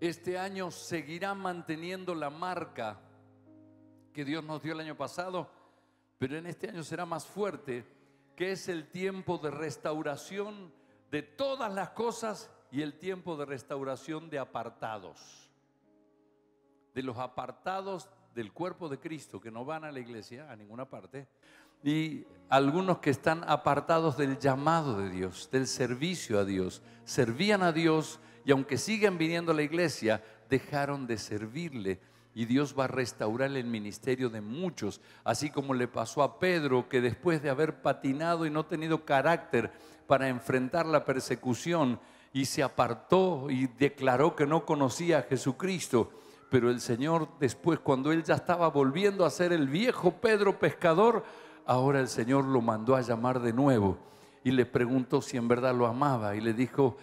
Este año seguirá manteniendo la marca que Dios nos dio el año pasado, pero en este año será más fuerte, que es el tiempo de restauración de todas las cosas y el tiempo de restauración de apartados, de los apartados del cuerpo de Cristo que no van a la iglesia, a ninguna parte, y algunos que están apartados del llamado de Dios, del servicio a Dios. Servían a Dios, y aunque siguen viniendo a la iglesia, dejaron de servirle. Y Dios va a restaurar el ministerio de muchos, así como le pasó a Pedro, que después de haber patinado y no tenido carácter para enfrentar la persecución, y se apartó y declaró que no conocía a Jesucristo. Pero el Señor después, cuando él ya estaba volviendo a ser el viejo Pedro pescador, ahora el Señor lo mandó a llamar de nuevo y le preguntó si en verdad lo amaba y le dijo,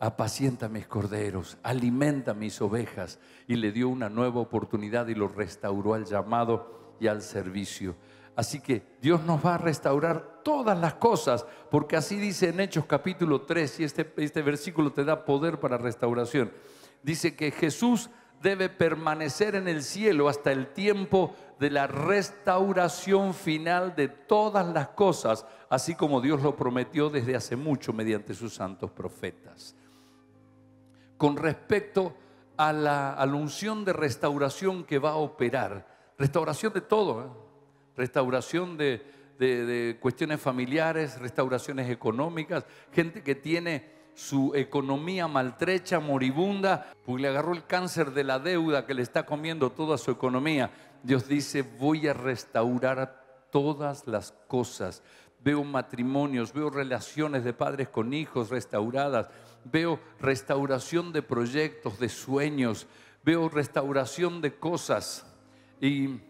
apacienta mis corderos, alimenta mis ovejas, y le dio una nueva oportunidad y lo restauró al llamado y al servicio. Así que Dios nos va a restaurar todas las cosas, porque así dice en Hechos capítulo 3, y este, este versículo te da poder para restauración. Dice que Jesús debe permanecer en el cielo hasta el tiempo de la restauración final de todas las cosas, así como Dios lo prometió desde hace mucho mediante sus santos profetas con respecto a la, unción de restauración que va a operar. Restauración de todo, ¿eh? restauración de, cuestiones familiares, restauraciones económicas, gente que tiene su economía maltrecha, moribunda, pues le agarró el cáncer de la deuda que le está comiendo toda su economía. Dios dice, voy a restaurar todas las cosas. Veo matrimonios, veo relaciones de padres con hijos restauradas, veo restauración de proyectos, de sueños, veo restauración de cosas. Y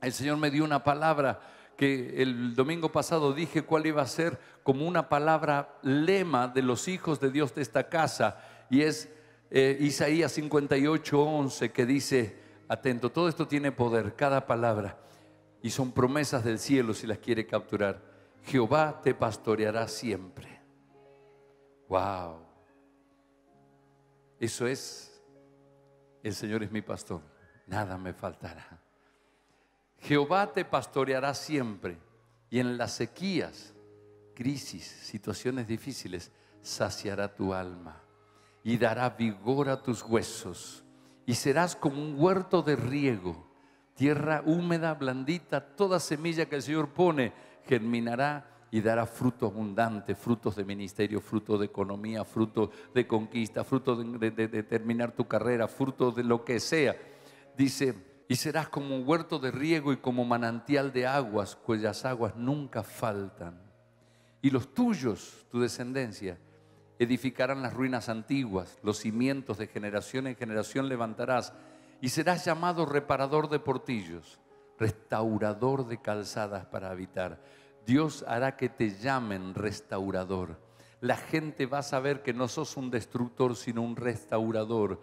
el Señor me dio una palabra que el domingo pasado dije cuál iba a ser como una palabra lema de los hijos de Dios de esta casa, y es eh, Isaías 58, 11, que dice, atento, todo esto tiene poder, cada palabra, y son promesas del cielo si las quiere capturar. Jehová te pastoreará siempre. Wow. Eso es, el Señor es mi pastor, nada me faltará. Jehová te pastoreará siempre y en las sequías, crisis, situaciones difíciles, saciará tu alma y dará vigor a tus huesos y serás como un huerto de riego, tierra húmeda, blandita, toda semilla que el Señor pone germinará y dará fruto abundante, frutos de ministerio, frutos de economía, frutos de conquista, frutos de, de, terminar tu carrera, frutos de lo que sea. Dice, y serás como un huerto de riego y como manantial de aguas, cuyas aguas nunca faltan. Y los tuyos, tu descendencia, edificarán las ruinas antiguas, los cimientos de generación en generación levantarás, y serás llamado reparador de portillos, restaurador de calzadas para habitar Dios hará que te llamen restaurador. La gente va a saber que no sos un destructor, sino un restaurador.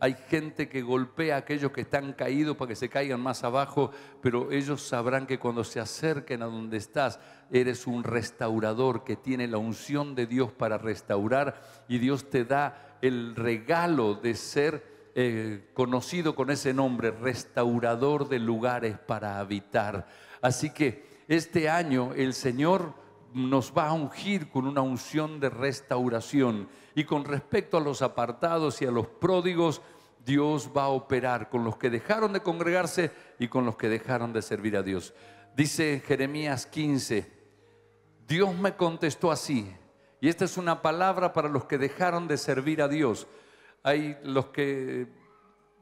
Hay gente que golpea a aquellos que están caídos para que se caigan más abajo, pero ellos sabrán que cuando se acerquen a donde estás, eres un restaurador que tiene la unción de Dios para restaurar y Dios te da el regalo de ser eh, conocido con ese nombre, restaurador de lugares para habitar. Así que este año el Señor nos va a ungir con una unción de restauración. Y con respecto a los apartados y a los pródigos, Dios va a operar con los que dejaron de congregarse y con los que dejaron de servir a Dios. Dice Jeremías 15, Dios me contestó así, y esta es una palabra para los que dejaron de servir a Dios. Hay los que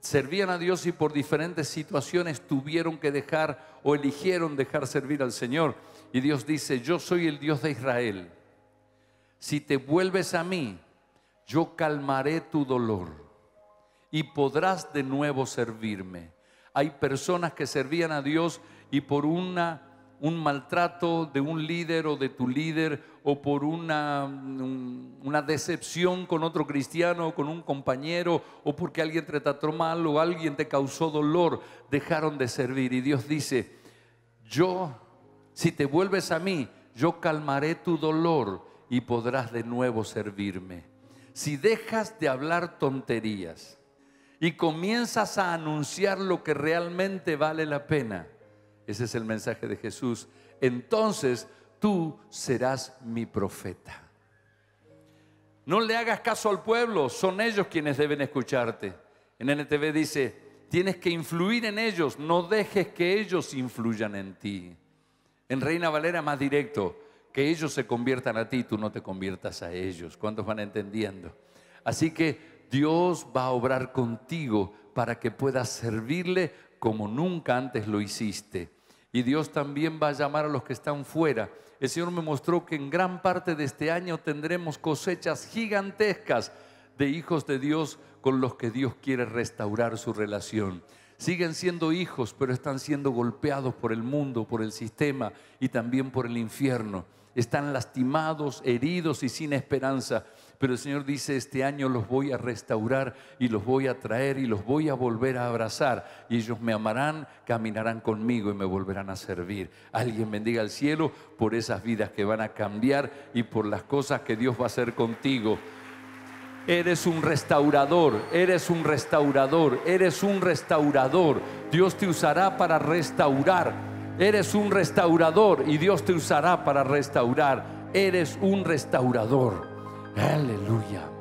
servían a Dios y por diferentes situaciones tuvieron que dejar o eligieron dejar servir al Señor. Y Dios dice, yo soy el Dios de Israel. Si te vuelves a mí, yo calmaré tu dolor y podrás de nuevo servirme. Hay personas que servían a Dios y por una un maltrato de un líder o de tu líder o por una, una decepción con otro cristiano o con un compañero o porque alguien te trató mal o alguien te causó dolor, dejaron de servir. Y Dios dice, yo, si te vuelves a mí, yo calmaré tu dolor y podrás de nuevo servirme. Si dejas de hablar tonterías y comienzas a anunciar lo que realmente vale la pena, ese es el mensaje de Jesús. Entonces tú serás mi profeta. No le hagas caso al pueblo, son ellos quienes deben escucharte. En NTV dice, tienes que influir en ellos, no dejes que ellos influyan en ti. En Reina Valera más directo, que ellos se conviertan a ti, tú no te conviertas a ellos. ¿Cuántos van entendiendo? Así que Dios va a obrar contigo para que puedas servirle como nunca antes lo hiciste y Dios también va a llamar a los que están fuera. El Señor me mostró que en gran parte de este año tendremos cosechas gigantescas de hijos de Dios con los que Dios quiere restaurar su relación. Siguen siendo hijos, pero están siendo golpeados por el mundo, por el sistema y también por el infierno. Están lastimados, heridos y sin esperanza. Pero el Señor dice, este año los voy a restaurar y los voy a traer y los voy a volver a abrazar. Y ellos me amarán, caminarán conmigo y me volverán a servir. Alguien bendiga al cielo por esas vidas que van a cambiar y por las cosas que Dios va a hacer contigo Eres un restaurador, eres un restaurador, eres un restaurador. Dios te usará para restaurar. Eres un restaurador y Dios te usará para restaurar. Eres un restaurador. Aleluya.